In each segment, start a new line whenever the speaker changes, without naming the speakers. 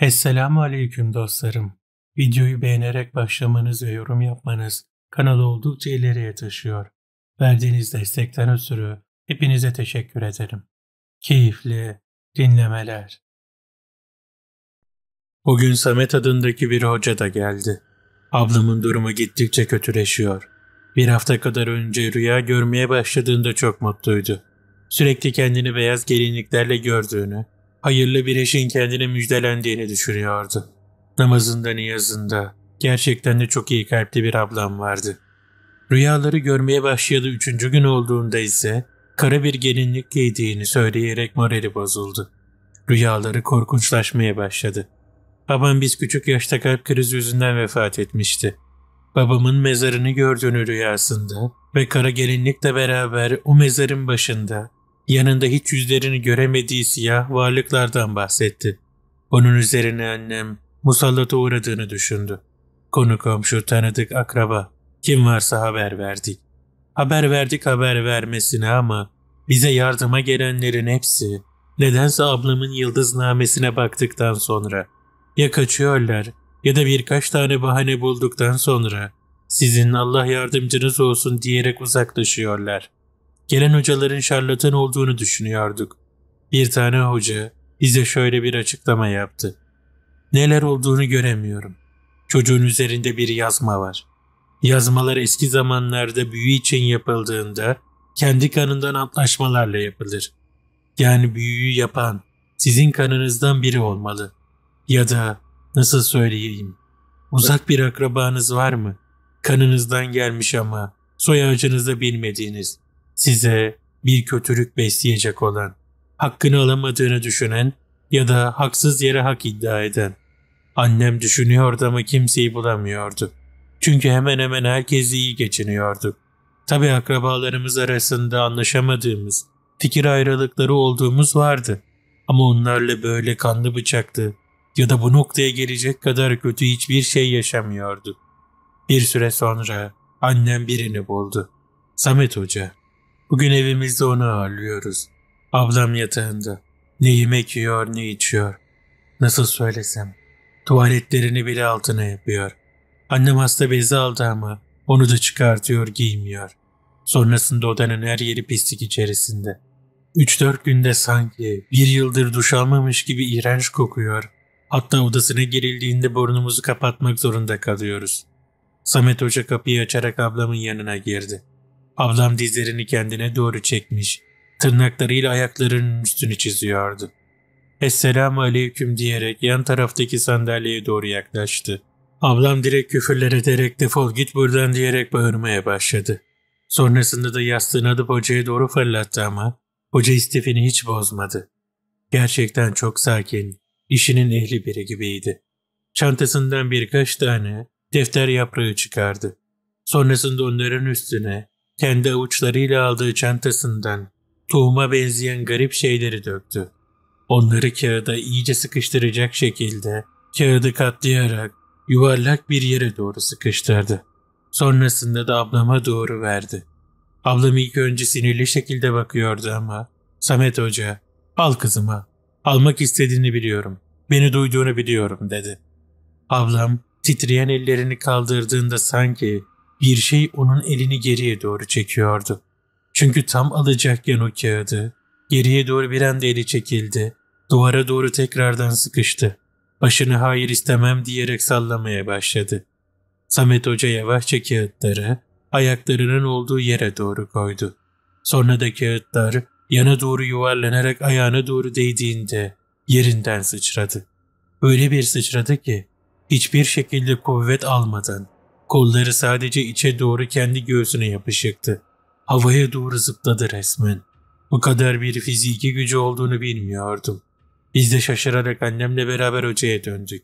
Esselamu Aleyküm dostlarım. Videoyu beğenerek başlamanız ve yorum yapmanız kanalı oldukça ileriye taşıyor. Verdiğiniz destekten ötürü hepinize teşekkür ederim. Keyifli dinlemeler. Bugün Samet adındaki bir hoca da geldi. Ablamın durumu gittikçe kötüleşiyor. Bir hafta kadar önce rüya görmeye başladığında çok mutluydu. Sürekli kendini beyaz gelinliklerle gördüğünü, hayırlı bir eşin kendini müjdelendiğini düşünüyordu. Namazında niyazında gerçekten de çok iyi kalpli bir ablam vardı. Rüyaları görmeye başladı üçüncü gün olduğunda ise kara bir gelinlik giydiğini söyleyerek morali bozuldu. Rüyaları korkunçlaşmaya başladı. Babam biz küçük yaşta kalp krizi yüzünden vefat etmişti. Babamın mezarını gördüğünü rüyasında ve kara gelinlikle beraber o mezarın başında yanında hiç yüzlerini göremediği siyah varlıklardan bahsetti. Onun üzerine annem musallata uğradığını düşündü. Konu komşu, tanıdık, akraba, kim varsa haber verdik. Haber verdik haber vermesine ama bize yardıma gelenlerin hepsi nedense ablamın yıldıznamesine baktıktan sonra ya kaçıyorlar ya da birkaç tane bahane bulduktan sonra sizin Allah yardımcınız olsun diyerek uzaklaşıyorlar. Gelen hocaların şarlatan olduğunu düşünüyorduk. Bir tane hoca bize şöyle bir açıklama yaptı. Neler olduğunu göremiyorum. Çocuğun üzerinde bir yazma var. Yazmalar eski zamanlarda büyü için yapıldığında kendi kanından antlaşmalarla yapılır. Yani büyüyü yapan sizin kanınızdan biri olmalı. Ya da nasıl söyleyeyim? Uzak bir akrabanız var mı? Kanınızdan gelmiş ama soy ağacınızda bilmediğiniz size bir kötülük besleyecek olan, hakkını alamadığını düşünen ya da haksız yere hak iddia eden. Annem düşünüyordu ama kimseyi bulamıyordu. Çünkü hemen hemen herkes iyi geçiniyordu. Tabi akrabalarımız arasında anlaşamadığımız, fikir ayrılıkları olduğumuz vardı. Ama onlarla böyle kanlı bıçaktı ya da bu noktaya gelecek kadar kötü hiçbir şey yaşamıyordu. Bir süre sonra annem birini buldu. Samet Hoca. Bugün evimizde onu ağırlıyoruz. Ablam yatağında. Ne yemek yiyor ne içiyor. Nasıl söylesem. Tuvaletlerini bile altına yapıyor. Annem hasta bezi aldı ama onu da çıkartıyor giymiyor. Sonrasında odanın her yeri pislik içerisinde. 3-4 günde sanki bir yıldır duş almamış gibi iğrenç kokuyor. Hatta odasına girildiğinde burnumuzu kapatmak zorunda kalıyoruz. Samet Hoca kapıyı açarak ablamın yanına girdi. Ablam dizlerini kendine doğru çekmiş, tırnaklarıyla ayaklarının üstünü çiziyordu. Esselamu aleyküm diyerek yan taraftaki sandalyeye doğru yaklaştı. Ablam direkt küfürler ederek defol git buradan diyerek bağırmaya başladı. Sonrasında da yastığını alıp hocaya doğru fırlattı ama hoca istifini hiç bozmadı. Gerçekten çok sakin, işinin ehli biri gibiydi. Çantasından birkaç tane defter yaprağı çıkardı. Sonrasında onların üstüne kendi avuçlarıyla aldığı çantasından tohuma benzeyen garip şeyleri döktü. Onları kağıda iyice sıkıştıracak şekilde kağıdı katlayarak yuvarlak bir yere doğru sıkıştırdı. Sonrasında da ablama doğru verdi. Ablam ilk önce sinirli şekilde bakıyordu ama Samet Hoca al kızıma almak istediğini biliyorum beni duyduğunu biliyorum dedi. Ablam titreyen ellerini kaldırdığında sanki bir şey onun elini geriye doğru çekiyordu. Çünkü tam alacakken o kağıdı, geriye doğru bir anda eli çekildi, duvara doğru tekrardan sıkıştı. Başını hayır istemem diyerek sallamaya başladı. Samet Hoca yavaşça kağıtları ayaklarının olduğu yere doğru koydu. Sonra da kağıtlar yana doğru yuvarlanarak ayağına doğru değdiğinde yerinden sıçradı. Öyle bir sıçradı ki hiçbir şekilde kuvvet almadan Kolları sadece içe doğru kendi göğsüne yapışıktı. Havaya doğru zıpladı resmen. Bu kadar bir fiziki gücü olduğunu bilmiyordum. Biz de şaşırarak annemle beraber hocaya döndük.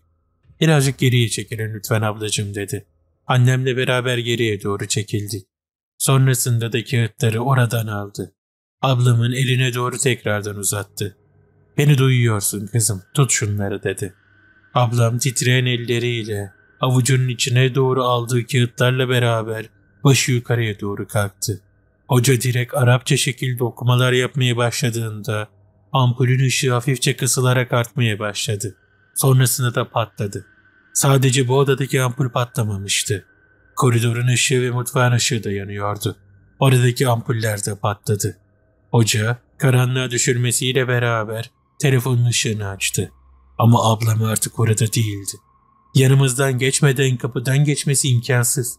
Birazcık geriye çekilin lütfen ablacım dedi. Annemle beraber geriye doğru çekildik. Sonrasında da kağıtları oradan aldı. Ablamın eline doğru tekrardan uzattı. Beni duyuyorsun kızım tut şunları dedi. Ablam titreyen elleriyle avucunun içine doğru aldığı kağıtlarla beraber başı yukarıya doğru kalktı. Hoca direkt Arapça şekilde okumalar yapmaya başladığında ampulün ışığı hafifçe kısılarak artmaya başladı. Sonrasında da patladı. Sadece bu odadaki ampul patlamamıştı. Koridorun ışığı ve mutfağın ışığı da yanıyordu. Oradaki ampuller de patladı. Hoca karanlığa düşürmesiyle beraber telefonun ışığını açtı. Ama ablam artık orada değildi. Yanımızdan geçmeden kapıdan geçmesi imkansız.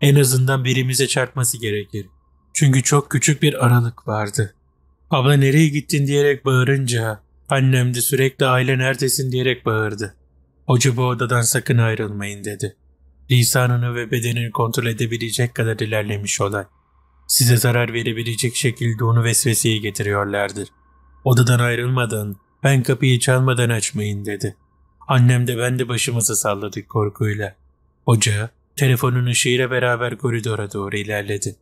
En azından birimize çarpması gerekir. Çünkü çok küçük bir aralık vardı. Abla nereye gittin diyerek bağırınca annem de sürekli aile neredesin diyerek bağırdı. Hoca bu odadan sakın ayrılmayın dedi. Lisanını ve bedenini kontrol edebilecek kadar ilerlemiş olan. Size zarar verebilecek şekilde onu vesveseye getiriyorlardır. Odadan ayrılmadan, ben kapıyı çalmadan açmayın dedi. Annem de ben de başımızı salladık korkuyla. Ocağa, telefonunu ışığıyla beraber koridora doğru ilerledi.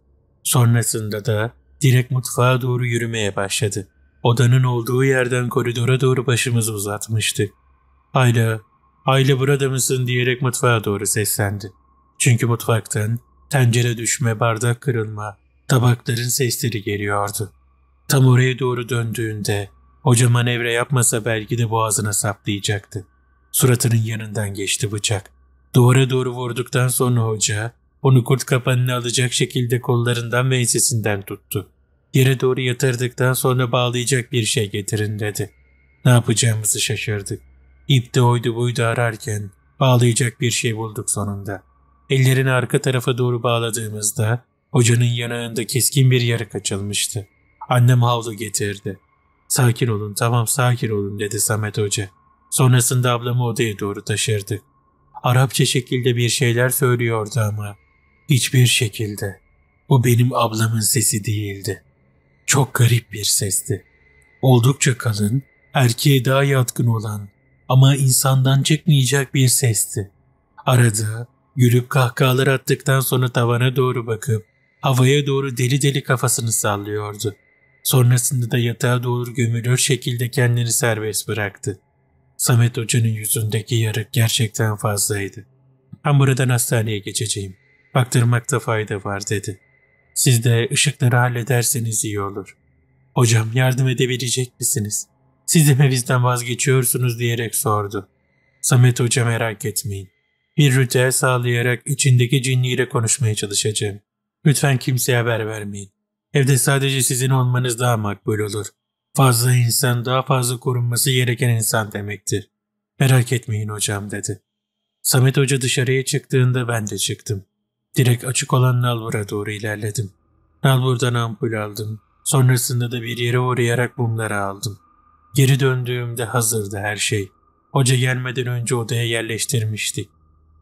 Sonrasında da direkt mutfağa doğru yürümeye başladı. Odanın olduğu yerden koridora doğru başımızı uzatmıştı. Ayla, Ayla burada mısın diyerek mutfağa doğru seslendi. Çünkü mutfaktan tencere düşme, bardak kırılma, tabakların sesleri geliyordu. Tam oraya doğru döndüğünde hoca manevra yapmasa belki de boğazına saplayacaktı. Suratının yanından geçti bıçak. Duvara doğru vurduktan sonra hoca onu kurt kapanını alacak şekilde kollarından ve ensesinden tuttu. Yere doğru yatırdıktan sonra bağlayacak bir şey getirin dedi. Ne yapacağımızı şaşırdık. İp de oydu buydu ararken bağlayacak bir şey bulduk sonunda. Ellerini arka tarafa doğru bağladığımızda hocanın yanağında keskin bir yarık açılmıştı. Annem havlu getirdi. Sakin olun tamam sakin olun dedi Samet Hoca. Sonrasında ablamı odaya doğru taşırdık. Arapça şekilde bir şeyler söylüyordu ama hiçbir şekilde. Bu benim ablamın sesi değildi. Çok garip bir sesti. Oldukça kalın, erkeğe daha yatkın olan ama insandan çıkmayacak bir sesti. Arada gülüp kahkahalar attıktan sonra tavana doğru bakıp havaya doğru deli deli kafasını sallıyordu. Sonrasında da yatağa doğru gömülür şekilde kendini serbest bıraktı. Samet Hoca'nın yüzündeki yarık gerçekten fazlaydı. Ben buradan hastaneye geçeceğim. Baktırmakta fayda var dedi. Siz de ışıkları hallederseniz iyi olur. Hocam yardım edebilecek misiniz? Siz de Meviz'den vazgeçiyorsunuz diyerek sordu. Samet Hoca merak etmeyin. Bir ritüel sağlayarak içindeki cinniyle konuşmaya çalışacağım. Lütfen kimseye haber vermeyin. Evde sadece sizin olmanız daha makbul olur. Fazla insan daha fazla korunması gereken insan demektir. Merak etmeyin hocam dedi. Samet Hoca dışarıya çıktığında ben de çıktım. Direkt açık olan Nalbur'a doğru ilerledim. Nalbur'dan ampul aldım. Sonrasında da bir yere uğrayarak mumları aldım. Geri döndüğümde hazırdı her şey. Hoca gelmeden önce odaya yerleştirmiştik.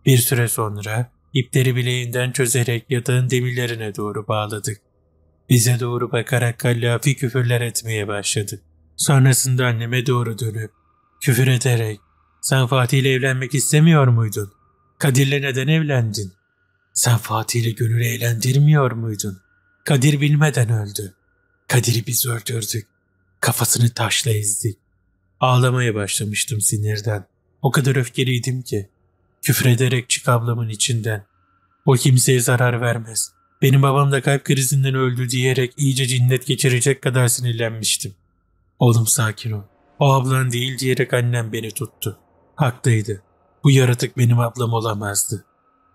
Bir süre sonra ipleri bileğinden çözerek yatağın demirlerine doğru bağladık. Bize doğru bakarak kallafi küfürler etmeye başladı. Sonrasında anneme doğru dönüp küfür ederek sen Fatih ile evlenmek istemiyor muydun? Kadir ile neden evlendin? Sen Fatih ile gönül eğlendirmiyor muydun? Kadir bilmeden öldü. Kadir'i biz öldürdük. Kafasını taşla ezdik. Ağlamaya başlamıştım sinirden. O kadar öfkeliydim ki. Küfrederek çık ablamın içinden. O kimseye zarar vermez. Benim babam da kalp krizinden öldü diyerek iyice cinnet geçirecek kadar sinirlenmiştim. Oğlum sakin ol. O ablan değil diyerek annem beni tuttu. Haklıydı. Bu yaratık benim ablam olamazdı.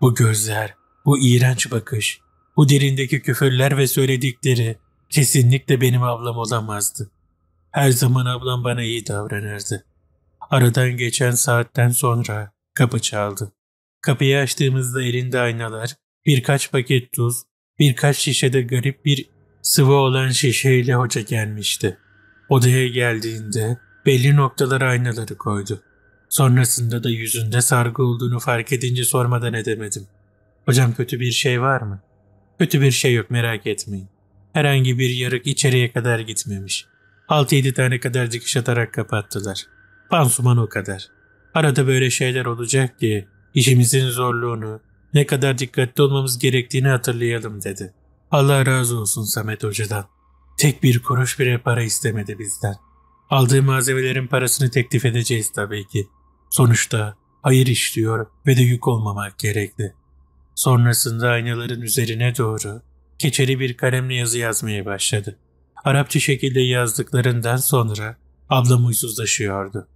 Bu gözler, bu iğrenç bakış, bu derindeki küfürler ve söyledikleri kesinlikle benim ablam olamazdı. Her zaman ablam bana iyi davranırdı. Aradan geçen saatten sonra kapı çaldı. Kapıyı açtığımızda elinde aynalar, birkaç paket tuz Birkaç şişede garip bir sıvı olan şişeyle hoca gelmişti. Odaya geldiğinde belli noktalara aynaları koydu. Sonrasında da yüzünde sargı olduğunu fark edince sormadan edemedim. Hocam kötü bir şey var mı? Kötü bir şey yok merak etmeyin. Herhangi bir yarık içeriye kadar gitmemiş. 6-7 tane kadar dikiş atarak kapattılar. Pansuman o kadar. Arada böyle şeyler olacak ki işimizin zorluğunu, ne kadar dikkatli olmamız gerektiğini hatırlayalım dedi. Allah razı olsun Samet Hoca'dan. Tek bir kuruş bile para istemedi bizden. Aldığı malzemelerin parasını teklif edeceğiz tabii ki. Sonuçta hayır işliyor ve de yük olmamak gerekli. Sonrasında aynaların üzerine doğru keçeli bir kalemle yazı yazmaya başladı. Arapça şekilde yazdıklarından sonra ablam uysuzlaşıyordu.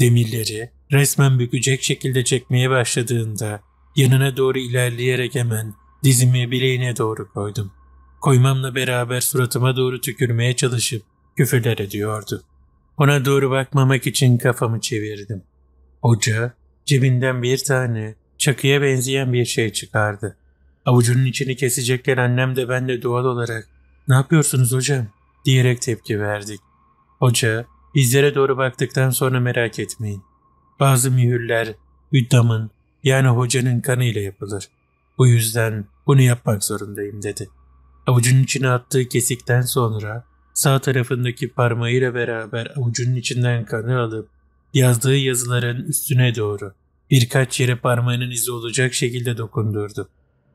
Demirleri resmen bükecek şekilde çekmeye başladığında Yanına doğru ilerleyerek hemen dizimi bileğine doğru koydum. Koymamla beraber suratıma doğru tükürmeye çalışıp küfürler ediyordu. Ona doğru bakmamak için kafamı çevirdim. Hoca cebinden bir tane çakıya benzeyen bir şey çıkardı. Avucunun içini kesecekken annem de ben de doğal olarak ''Ne yapıyorsunuz hocam?'' diyerek tepki verdik. Hoca bizlere doğru baktıktan sonra merak etmeyin. Bazı mühürler hüddamın yani hocanın kanı ile yapılır. Bu yüzden bunu yapmak zorundayım dedi. Avucunun içine attığı kesikten sonra sağ tarafındaki parmağıyla beraber avucunun içinden kanı alıp yazdığı yazıların üstüne doğru birkaç yere parmağının izi olacak şekilde dokundurdu.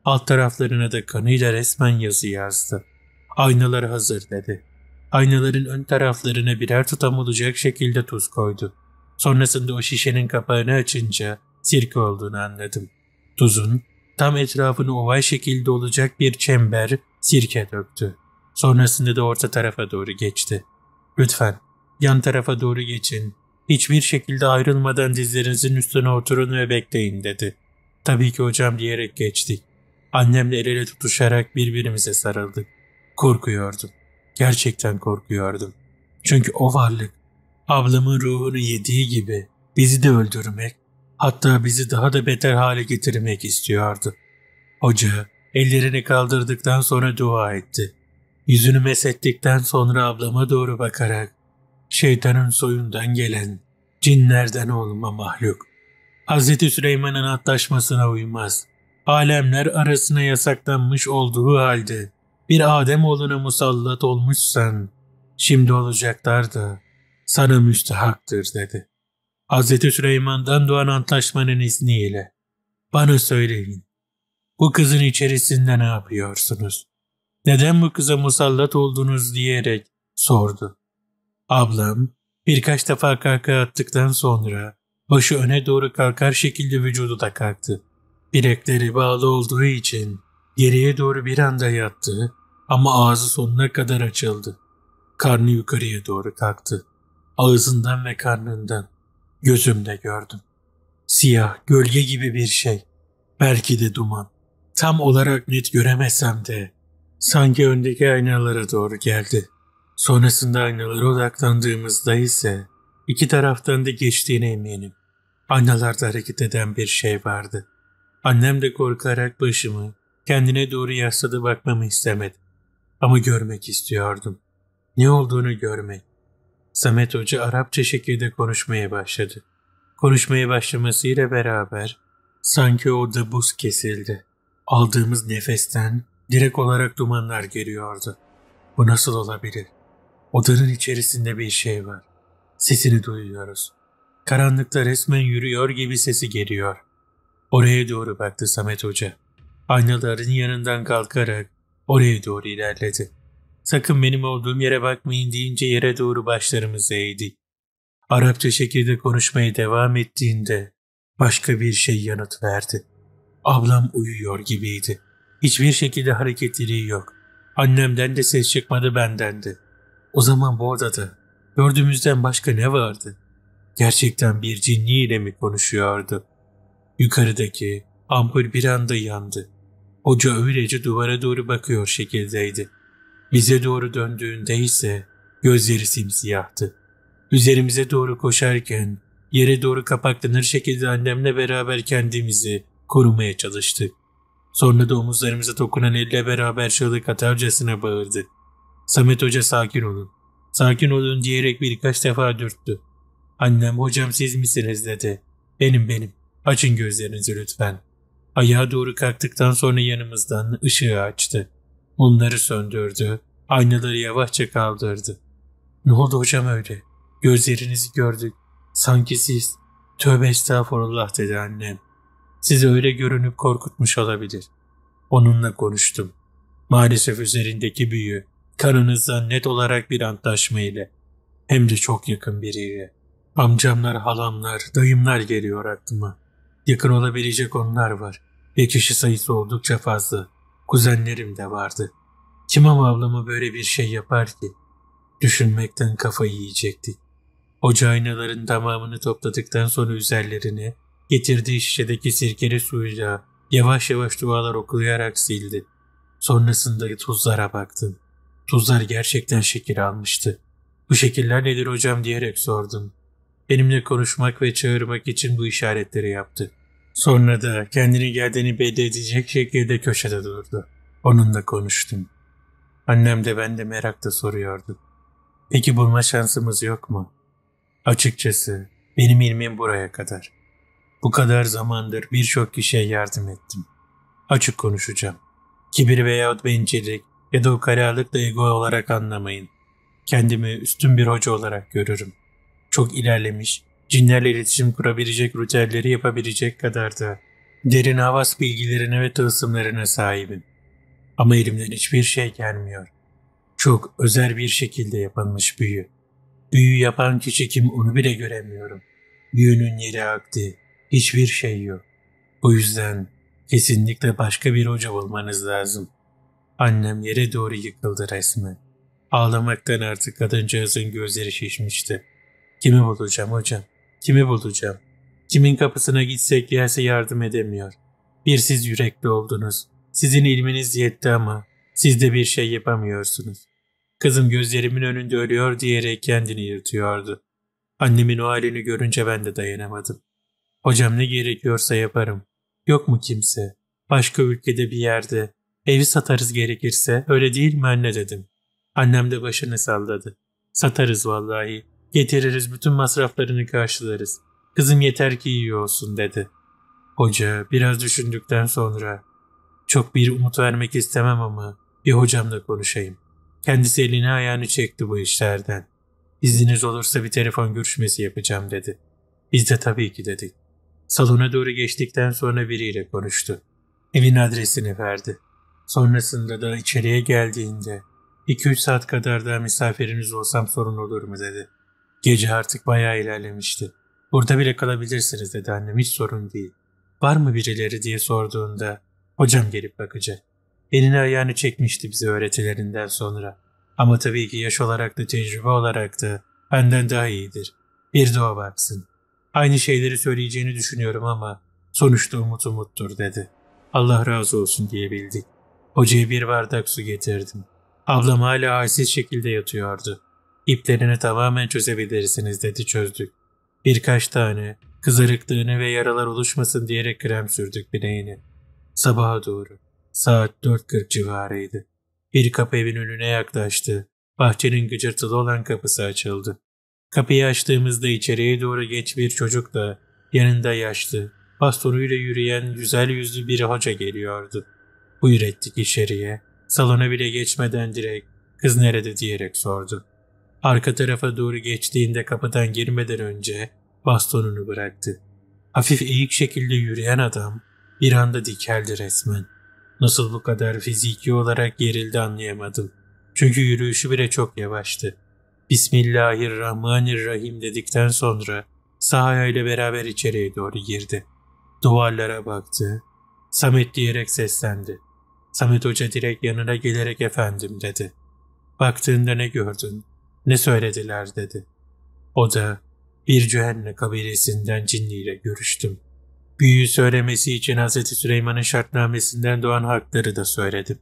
Alt taraflarına da kanıyla resmen yazı yazdı. Aynalar hazır dedi. Aynaların ön taraflarına birer tutam olacak şekilde tuz koydu. Sonrasında o şişenin kapağını açınca sirke olduğunu anladım. Tuzun tam etrafını oval şekilde olacak bir çember sirke döktü. Sonrasında da orta tarafa doğru geçti. Lütfen yan tarafa doğru geçin. Hiçbir şekilde ayrılmadan dizlerinizin üstüne oturun ve bekleyin dedi. Tabii ki hocam diyerek geçtik. Annemle el ele tutuşarak birbirimize sarıldık. Korkuyordum. Gerçekten korkuyordum. Çünkü o varlık ablamın ruhunu yediği gibi bizi de öldürmek, Hatta bizi daha da beter hale getirmek istiyordu. Hoca ellerini kaldırdıktan sonra dua etti. Yüzünü mesettikten sonra ablama doğru bakarak şeytanın soyundan gelen cinlerden olma mahluk. Hz. Süleyman'ın atlaşmasına uymaz. Alemler arasına yasaklanmış olduğu halde bir Adem Ademoğluna musallat olmuşsan şimdi olacaklar da sana müstehaktır dedi. Hz. Süleyman'dan doğan antlaşmanın izniyle bana söyleyin. Bu kızın içerisinde ne yapıyorsunuz? Neden bu kıza musallat oldunuz diyerek sordu. Ablam birkaç defa kaka attıktan sonra başı öne doğru kalkar şekilde vücudu da kalktı. Bilekleri bağlı olduğu için geriye doğru bir anda yattı ama ağzı sonuna kadar açıldı. Karnı yukarıya doğru kalktı. Ağzından ve karnından. Gözümde gördüm. Siyah, gölge gibi bir şey. Belki de duman. Tam olarak net göremesem de sanki öndeki aynalara doğru geldi. Sonrasında aynalara odaklandığımızda ise iki taraftan da geçtiğine eminim. Aynalarda hareket eden bir şey vardı. Annem de korkarak başımı kendine doğru yasladı bakmamı istemedi. Ama görmek istiyordum. Ne olduğunu görmek. Samet Hoca Arapça şekilde konuşmaya başladı. Konuşmaya başlamasıyla beraber sanki orada buz kesildi. Aldığımız nefesten direkt olarak dumanlar geliyordu. Bu nasıl olabilir? Odanın içerisinde bir şey var. Sesini duyuyoruz. Karanlıkta resmen yürüyor gibi sesi geliyor. Oraya doğru baktı Samet Hoca. Aynaların yanından kalkarak oraya doğru ilerledi. Sakın benim olduğum yere bakmayın deyince yere doğru başlarımızı eğdi. Arapça şekilde konuşmaya devam ettiğinde başka bir şey yanıt verdi. Ablam uyuyor gibiydi. Hiçbir şekilde hareketliliği yok. Annemden de ses çıkmadı benden de. O zaman bu odada gördüğümüzden başka ne vardı? Gerçekten bir cinniyle mi konuşuyordu? Yukarıdaki ampul bir anda yandı. Hoca öylece duvara doğru bakıyor şekildeydi.'' Bize doğru döndüğünde ise gözleri simsiyahtı. Üzerimize doğru koşarken yere doğru kapaklanır şekilde annemle beraber kendimizi korumaya çalıştık. Sonra da omuzlarımıza dokunan elle beraber çığlık atarcasına bağırdı. Samet Hoca sakin olun, sakin olun diyerek birkaç defa dürttü. Annem hocam siz misiniz dedi. Benim benim, açın gözlerinizi lütfen. Ayağa doğru kalktıktan sonra yanımızdan ışığı açtı. Onları söndürdü. Aynaları yavaşça kaldırdı. Ne oldu hocam öyle? Gözlerinizi gördük. Sanki siz. Tövbe estağfurullah dedi annem. Size öyle görünüp korkutmuş olabilir. Onunla konuştum. Maalesef üzerindeki büyü karınızdan net olarak bir antlaşma ile hem de çok yakın biriyle. Amcamlar, halamlar, dayımlar geliyor aklıma. Yakın olabilecek onlar var ve kişi sayısı oldukça fazla. Kuzenlerim de vardı. Kim ama ablamı böyle bir şey yapar ki? Düşünmekten kafayı yiyecekti. Oca aynaların tamamını topladıktan sonra üzerlerine getirdiği şişedeki sirkeli suyla yavaş yavaş dualar okuyarak sildi. Sonrasında tuzlara baktım. Tuzlar gerçekten şekil almıştı. Bu şekiller nedir hocam diyerek sordum. Benimle konuşmak ve çağırmak için bu işaretleri yaptı. Sonra da kendini geldiğini belli edecek şekilde köşede durdu. Onunla konuştum. Annem de ben de merakla soruyordu. Peki bulma şansımız yok mu? Açıkçası benim ilmim buraya kadar. Bu kadar zamandır birçok kişiye yardım ettim. Açık konuşacağım. Kibir veyahut bencillik ya da da ego olarak anlamayın. Kendimi üstün bir hoca olarak görürüm. Çok ilerlemiş cinlerle iletişim kurabilecek routerleri yapabilecek kadar da derin havas bilgilerine ve tılsımlarına sahibim. Ama elimden hiçbir şey gelmiyor. Çok özel bir şekilde yapılmış büyü. Büyü yapan kişi kim onu bile göremiyorum. Büyünün yeri akti. Hiçbir şey yok. O yüzden kesinlikle başka bir hoca bulmanız lazım. Annem yere doğru yıkıldı resmen. Ağlamaktan artık kadıncağızın gözleri şişmişti. Kimi bulacağım hocam? Kimi bulacağım? Kimin kapısına gitsek gelse yardım edemiyor. Bir siz yürekli oldunuz. Sizin ilminiz yetti ama siz de bir şey yapamıyorsunuz. Kızım gözlerimin önünde ölüyor diyerek kendini yırtıyordu. Annemin o halini görünce ben de dayanamadım. Hocam ne gerekiyorsa yaparım. Yok mu kimse? Başka ülkede bir yerde. Evi satarız gerekirse öyle değil mi anne dedim. Annem de başını salladı. Satarız vallahi. Getiririz bütün masraflarını karşılarız. Kızım yeter ki iyi olsun dedi. Hoca biraz düşündükten sonra çok bir umut vermek istemem ama bir hocamla konuşayım. Kendisi elini ayağını çekti bu işlerden. İzniniz olursa bir telefon görüşmesi yapacağım dedi. Biz de tabii ki dedik. Salona doğru geçtikten sonra biriyle konuştu. Evin adresini verdi. Sonrasında da içeriye geldiğinde 2-3 saat kadar daha misafiriniz olsam sorun olur mu dedi. Gece artık bayağı ilerlemişti. Burada bile kalabilirsiniz dedi annem hiç sorun değil. Var mı birileri diye sorduğunda hocam gelip bakacak. Elini ayağını çekmişti bize öğretilerinden sonra. Ama tabii ki yaş olarak da tecrübe olarak da benden daha iyidir. Bir de o baksın. Aynı şeyleri söyleyeceğini düşünüyorum ama sonuçta umut umuttur dedi. Allah razı olsun diyebildik. Hocaya bir bardak su getirdim. Ablam hala halsiz şekilde yatıyordu. İplerini tamamen çözebilirsiniz dedi çözdük. Birkaç tane kızarıklığını ve yaralar oluşmasın diyerek krem sürdük bileğine. Sabaha doğru saat 4.40 civarıydı. Bir kapı evin önüne yaklaştı. Bahçenin gıcırtılı olan kapısı açıldı. Kapıyı açtığımızda içeriye doğru geç bir çocukla yanında yaşlı, bastonuyla yürüyen güzel yüzlü bir hoca geliyordu. Buyur ettik içeriye. Salona bile geçmeden direkt kız nerede diyerek sordu. Arka tarafa doğru geçtiğinde kapıdan girmeden önce bastonunu bıraktı. Hafif eğik şekilde yürüyen adam bir anda dikeldi resmen. Nasıl bu kadar fiziki olarak gerildi anlayamadım. Çünkü yürüyüşü bile çok yavaştı. Bismillahirrahmanirrahim dedikten sonra sahaya ile beraber içeriye doğru girdi. Duvarlara baktı. Samet diyerek seslendi. Samet Hoca direkt yanına gelerek efendim dedi. Baktığında ne gördün? Ne söylediler dedi. O da bir cehennem kabilesinden cinniyle görüştüm. Büyü söylemesi için Hz. Süleyman'ın şartnamesinden doğan hakları da söyledim.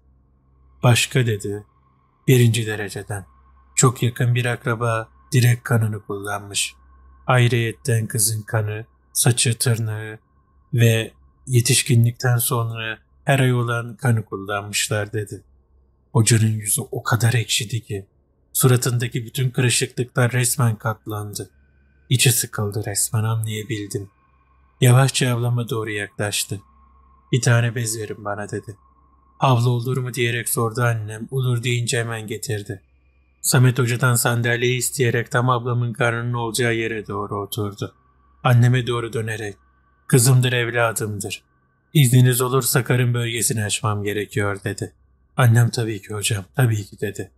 Başka dedi, birinci dereceden. Çok yakın bir akraba direkt kanını kullanmış. Ayrıyetten kızın kanı, saçı, tırnağı ve yetişkinlikten sonra her ay olan kanı kullanmışlar dedi. Hocanın yüzü o kadar ekşidi ki Suratındaki bütün kırışıklıklar resmen katlandı. İçi sıkıldı resmen anlayabildim. Yavaşça ablama doğru yaklaştı. Bir tane bez verin bana dedi. Havlu olur mu diyerek sordu annem. Olur deyince hemen getirdi. Samet hocadan sandalyeyi isteyerek tam ablamın karnının olacağı yere doğru oturdu. Anneme doğru dönerek ''Kızımdır evladımdır. İzniniz olursa karın bölgesini açmam gerekiyor.'' dedi. Annem tabii ki hocam, tabii ki dedi.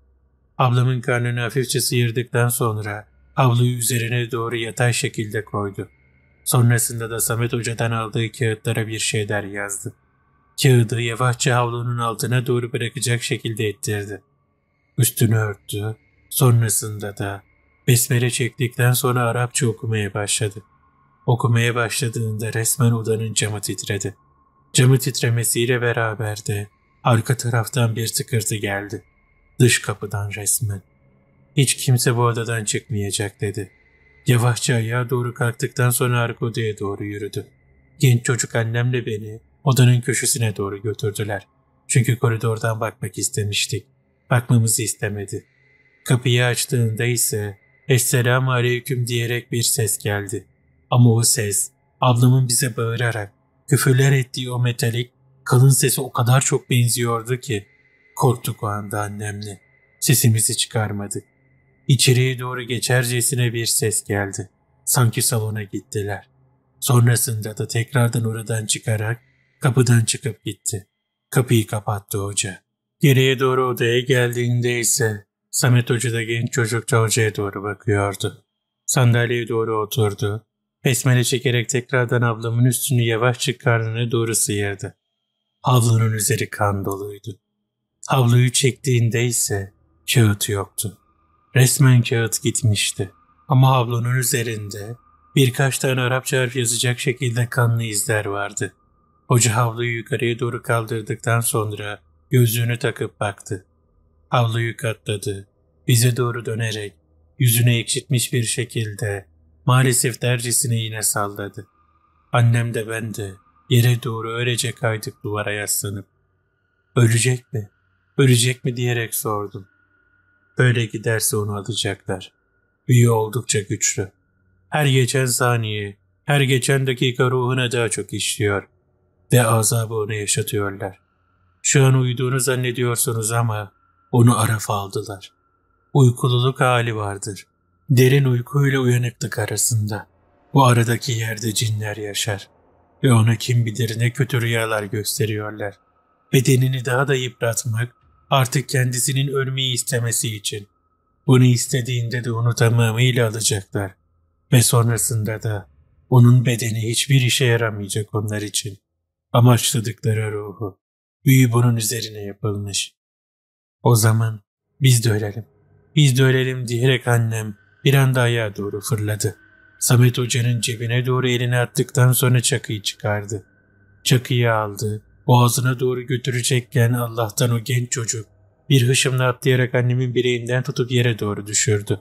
Ablamın karnını hafifçe sıyırdıktan sonra ablayı üzerine doğru yatay şekilde koydu. Sonrasında da Samet Hoca'dan aldığı kağıtlara bir şeyler yazdı. Kağıdı yavaşça havlunun altına doğru bırakacak şekilde ettirdi. Üstünü örttü. Sonrasında da besmele çektikten sonra Arapça okumaya başladı. Okumaya başladığında resmen odanın camı titredi. Camı titremesiyle beraber de arka taraftan bir tıkırtı geldi. Dış kapıdan resmen. Hiç kimse bu odadan çıkmayacak dedi. Yavaşça ayağa doğru kalktıktan sonra arka odaya doğru yürüdü. Genç çocuk annemle beni odanın köşesine doğru götürdüler. Çünkü koridordan bakmak istemiştik. Bakmamızı istemedi. Kapıyı açtığında ise Esselamu Aleyküm diyerek bir ses geldi. Ama o ses ablamın bize bağırarak küfürler ettiği o metalik kalın sesi o kadar çok benziyordu ki Korktuk o anda annemle. Sesimizi çıkarmadık. İçeriye doğru geçercesine bir ses geldi. Sanki salona gittiler. Sonrasında da tekrardan oradan çıkarak kapıdan çıkıp gitti. Kapıyı kapattı hoca. Geriye doğru odaya geldiğinde ise Samet Hoca da genç çocukça hocaya doğru bakıyordu. Sandalyeye doğru oturdu. Besmele çekerek tekrardan ablamın üstünü yavaşça karnına doğru sıyırdı. Ablanın üzeri kan doluydu. Havluyu çektiğinde ise kağıt yoktu. Resmen kağıt gitmişti. Ama havlunun üzerinde birkaç tane Arapça harf yazacak şekilde kanlı izler vardı. Hoca havluyu yukarıya doğru kaldırdıktan sonra gözünü takıp baktı. Havluyu katladı. Bize doğru dönerek yüzüne ekşitmiş bir şekilde maalesef dercesini yine salladı. Annem de ben de yere doğru öylece kaydık duvara yaslanıp. Ölecek mi? Ölecek mi diyerek sordum. Böyle giderse onu alacaklar. Büyü oldukça güçlü. Her geçen saniye, her geçen dakika ruhuna daha çok işliyor ve azabı onu yaşatıyorlar. Şu an uyuduğunu zannediyorsunuz ama
onu arafa
aldılar. Uykululuk hali vardır. Derin uykuyla uyanıklık arasında. Bu aradaki yerde cinler yaşar ve ona kim bilir ne kötü rüyalar gösteriyorlar. Bedenini daha da yıpratmak artık kendisinin ölmeyi istemesi için. Bunu istediğinde de onu tamamıyla alacaklar. Ve sonrasında da onun bedeni hiçbir işe yaramayacak onlar için. Amaçladıkları ruhu. Büyü bunun üzerine yapılmış. O zaman biz de ölelim. Biz de ölelim diyerek annem bir anda ayağa doğru fırladı. Samet Hoca'nın cebine doğru elini attıktan sonra çakıyı çıkardı. Çakıyı aldı Boğazına doğru götürecekken Allah'tan o genç çocuk bir hışımla atlayarak annemin bileğinden tutup yere doğru düşürdü.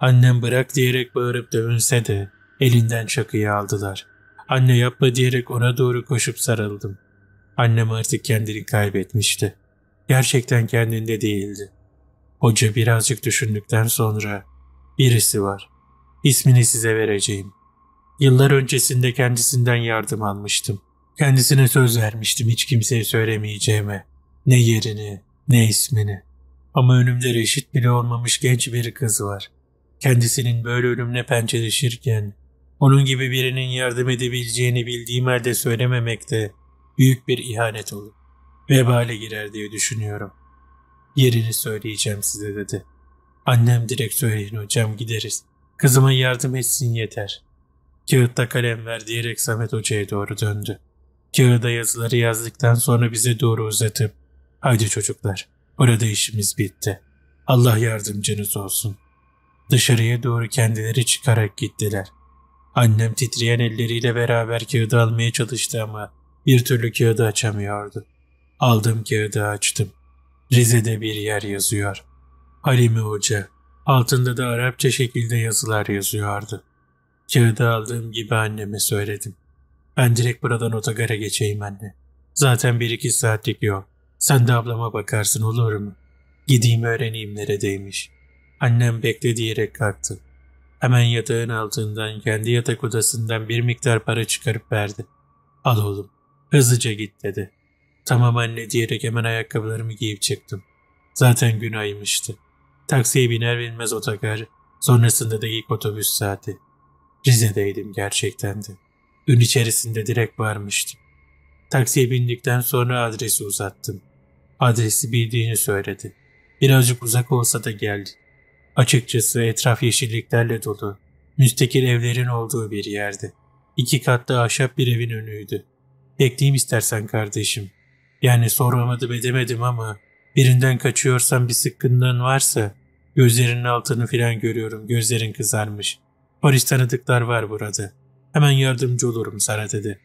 Annem bırak diyerek bağırıp dövünse de elinden çakıyı aldılar. Anne yapma diyerek ona doğru koşup sarıldım. Annem artık kendini kaybetmişti. Gerçekten kendinde değildi. Hoca birazcık düşündükten sonra birisi var. İsmini size vereceğim. Yıllar öncesinde kendisinden yardım almıştım. Kendisine söz vermiştim hiç kimseye söylemeyeceğime. Ne yerini, ne ismini. Ama önümde reşit bile olmamış genç bir kız var. Kendisinin böyle ölümle pençeleşirken, onun gibi birinin yardım edebileceğini bildiğim halde söylememek de büyük bir ihanet olur. Vebale girer diye düşünüyorum. Yerini söyleyeceğim size dedi. Annem direkt söyleyin hocam gideriz. Kızıma yardım etsin yeter. Kağıtta kalem ver diyerek Samet Hoca'ya doğru döndü. Kağıda yazıları yazdıktan sonra bize doğru uzatıp ''Haydi çocuklar, burada işimiz bitti. Allah yardımcınız olsun.'' Dışarıya doğru kendileri çıkarak gittiler. Annem titreyen elleriyle beraber kağıdı almaya çalıştı ama bir türlü kağıdı açamıyordu. Aldım kağıdı açtım. Rize'de bir yer yazıyor. Halime Hoca. Altında da Arapça şekilde yazılar yazıyordu. Kağıdı aldığım gibi anneme söyledim. Ben direkt buradan otogara geçeyim anne. Zaten bir iki saatlik yol. Sen de ablama bakarsın olur mu? Gideyim öğreneyim neredeymiş. Annem bekle diyerek kalktı. Hemen yatağın altından kendi yatak odasından bir miktar para çıkarıp verdi. Al oğlum hızlıca git dedi. Tamam anne diyerek hemen ayakkabılarımı giyip çıktım. Zaten gün aymıştı. Taksiye biner binmez otogar, sonrasında da ilk otobüs saati. Rize'deydim gerçekten de. Gün içerisinde direkt varmıştım. Taksiye bindikten sonra adresi uzattım. Adresi bildiğini söyledi. Birazcık uzak olsa da geldi. Açıkçası etraf yeşilliklerle dolu, müstekil evlerin olduğu bir yerdi. İki katlı ahşap bir evin önüydü. Bekleyeyim istersen kardeşim. Yani soramadım edemedim ama birinden kaçıyorsan bir sıkkınlığın varsa gözlerinin altını filan görüyorum gözlerin kızarmış. Paris tanıdıklar var burada. Hemen yardımcı olurum sana dedi.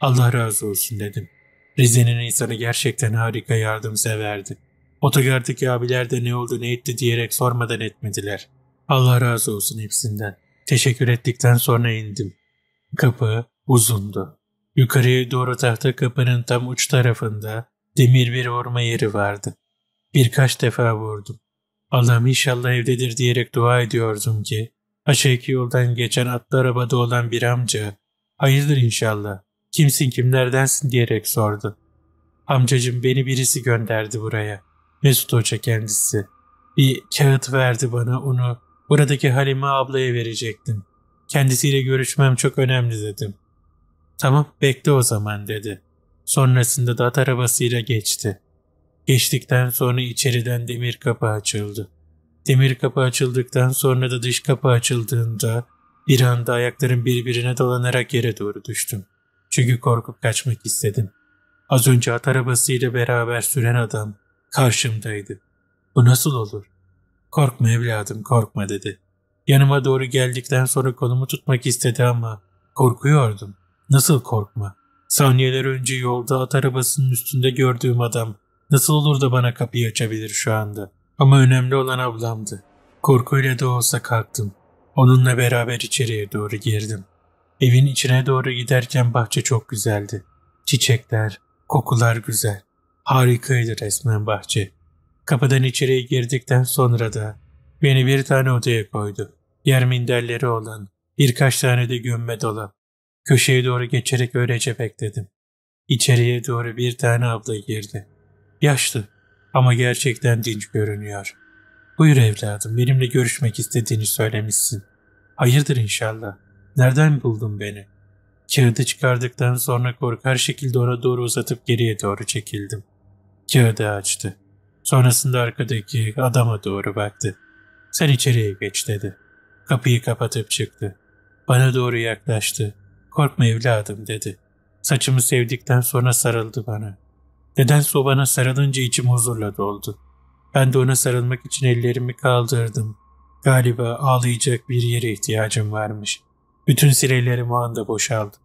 Allah razı olsun dedim. Rize'nin insanı gerçekten harika yardımseverdi. Otogardaki abiler de ne oldu ne etti diyerek sormadan etmediler. Allah razı olsun hepsinden. Teşekkür ettikten sonra indim. Kapı uzundu. Yukarıya doğru tahta kapının tam uç tarafında demir bir vurma yeri vardı. Birkaç defa vurdum. Allah'ım inşallah evdedir diyerek dua ediyordum ki Aşağıki yoldan geçen atlı arabada olan bir amca, hayırdır inşallah, kimsin kimlerdensin diyerek sordu. Amcacım beni birisi gönderdi buraya. Mesut Hoca kendisi. Bir kağıt verdi bana onu. Buradaki Halime ablaya verecektim. Kendisiyle görüşmem çok önemli dedim. Tamam bekle o zaman dedi. Sonrasında da at arabasıyla geçti. Geçtikten sonra içeriden demir kapı açıldı. Demir kapı açıldıktan sonra da dış kapı açıldığında bir anda ayaklarım birbirine dolanarak yere doğru düştüm. Çünkü korkup kaçmak istedim. Az önce at arabasıyla beraber süren adam karşımdaydı. Bu nasıl olur? Korkma evladım korkma dedi. Yanıma doğru geldikten sonra konumu tutmak istedi ama korkuyordum. Nasıl korkma? Saniyeler önce yolda at arabasının üstünde gördüğüm adam nasıl olur da bana kapıyı açabilir şu anda?'' Ama önemli olan ablamdı. Korkuyla da olsa kalktım. Onunla beraber içeriye doğru girdim. Evin içine doğru giderken bahçe çok güzeldi. Çiçekler, kokular güzel. Harikaydı resmen bahçe. Kapıdan içeriye girdikten sonra da beni bir tane odaya koydu. Yer minderleri olan, birkaç tane de gömme dolap. Köşeye doğru geçerek öylece bekledim. İçeriye doğru bir tane abla girdi. Yaşlı, ama gerçekten dinç görünüyor. Buyur evladım benimle görüşmek istediğini söylemişsin. Hayırdır inşallah. Nereden buldun beni? Kağıdı çıkardıktan sonra korkar şekilde ona doğru uzatıp geriye doğru çekildim. Kağıdı açtı. Sonrasında arkadaki adama doğru baktı. Sen içeriye geç dedi. Kapıyı kapatıp çıktı. Bana doğru yaklaştı. Korkma evladım dedi. Saçımı sevdikten sonra sarıldı bana. Neden o bana sarılınca içim huzurla doldu. Ben de ona sarılmak için ellerimi kaldırdım. Galiba ağlayacak bir yere ihtiyacım varmış. Bütün silelerim o anda boşaldı.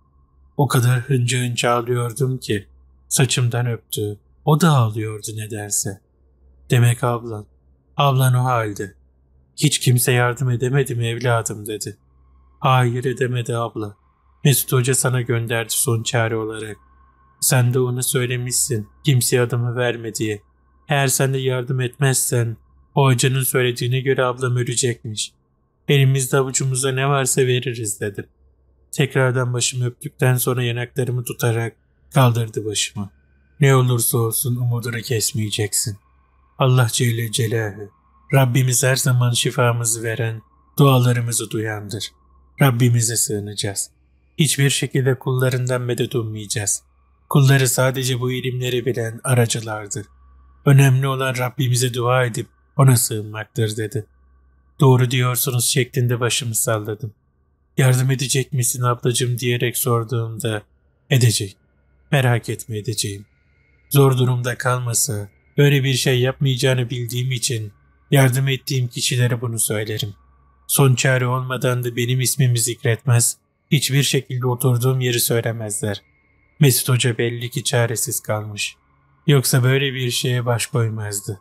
O kadar hınca hınca ağlıyordum ki saçımdan öptü. O da ağlıyordu nedense. Demek ablan, ablan o halde. Hiç kimse yardım edemedi mi evladım dedi. Hayır edemedi abla. Mesut Hoca sana gönderdi son çare olarak. Sen de ona söylemişsin kimseye adımı verme diye. Eğer sen de yardım etmezsen o hocanın söylediğine göre ablam ölecekmiş. Elimizde avucumuzda ne varsa veririz dedim. Tekrardan başımı öptükten sonra yanaklarımı tutarak kaldırdı başımı. Ne olursa olsun umudunu kesmeyeceksin. Allah Celle Celaluhu, Rabbimiz her zaman şifamızı veren, dualarımızı duyandır. Rabbimize sığınacağız. Hiçbir şekilde kullarından medet ummayacağız. Kulları sadece bu ilimleri bilen aracılardır. Önemli olan Rabbimize dua edip ona sığınmaktır dedi. Doğru diyorsunuz şeklinde başımı salladım. Yardım edecek misin ablacım diyerek sorduğumda edecek. Merak etme edeceğim. Zor durumda kalmasa böyle bir şey yapmayacağını bildiğim için yardım ettiğim kişilere bunu söylerim. Son çare olmadan da benim ismimi zikretmez, hiçbir şekilde oturduğum yeri söylemezler.'' Mesut Hoca belli ki çaresiz kalmış. Yoksa böyle bir şeye baş koymazdı.